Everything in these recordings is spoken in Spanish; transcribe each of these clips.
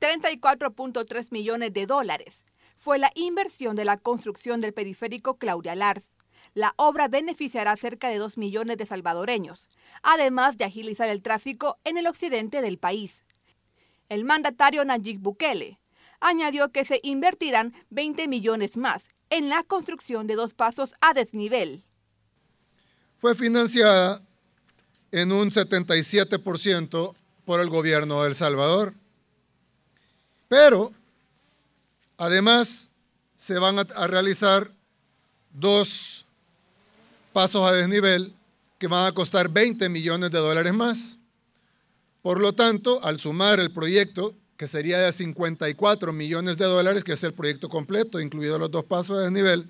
34.3 millones de dólares fue la inversión de la construcción del periférico Claudia Lars. La obra beneficiará a cerca de 2 millones de salvadoreños, además de agilizar el tráfico en el occidente del país. El mandatario Nayib Bukele añadió que se invertirán 20 millones más en la construcción de dos pasos a desnivel. Fue financiada en un 77% por el gobierno de El Salvador pero además se van a, realizar dos pasos a desnivel que van a costar 20 millones de dólares más. Por lo tanto, al sumar el proyecto, que sería de 54 millones de dólares, que es el proyecto completo, incluidos los dos pasos a desnivel,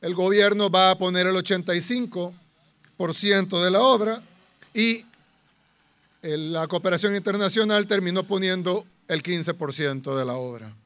el gobierno va a poner el 85% de la obra y la cooperación internacional terminó poniendo el 15% de la obra.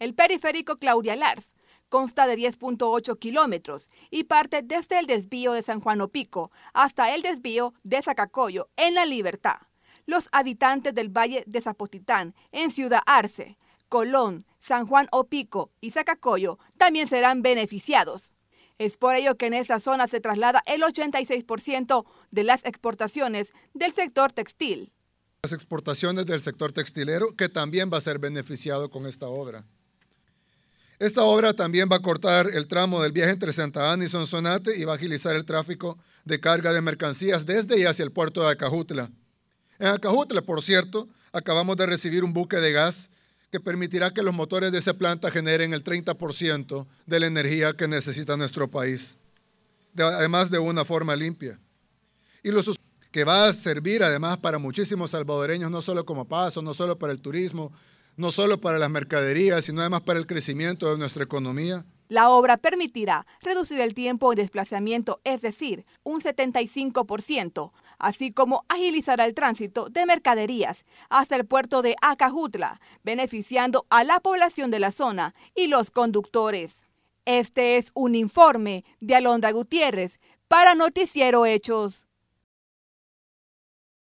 El periférico Claudia Lars consta de 10.8 kilómetros y parte desde el desvío de San Juan Opico hasta el desvío de Zacacoyo en La Libertad. Los habitantes del Valle de Zapotitán en Ciudad Arce, Colón, San Juan Opico y Zacacoyo también serán beneficiados. Es por ello que en esa zona se traslada el 86% de las exportaciones del sector textil las exportaciones del sector textilero, que también va a ser beneficiado con esta obra. Esta obra también va a cortar el tramo del viaje entre Santa Ana y Sonsonate y va a agilizar el tráfico de carga de mercancías desde y hacia el puerto de Acajutla. En Acajutla, por cierto, acabamos de recibir un buque de gas que permitirá que los motores de esa planta generen el 30% de la energía que necesita nuestro país, además de una forma limpia. Y los que va a servir además para muchísimos salvadoreños, no solo como paso, no solo para el turismo, no solo para las mercaderías, sino además para el crecimiento de nuestra economía. La obra permitirá reducir el tiempo de desplazamiento, es decir, un 75%, así como agilizará el tránsito de mercaderías hasta el puerto de Acajutla, beneficiando a la población de la zona y los conductores. Este es un informe de Alondra Gutiérrez para Noticiero Hechos.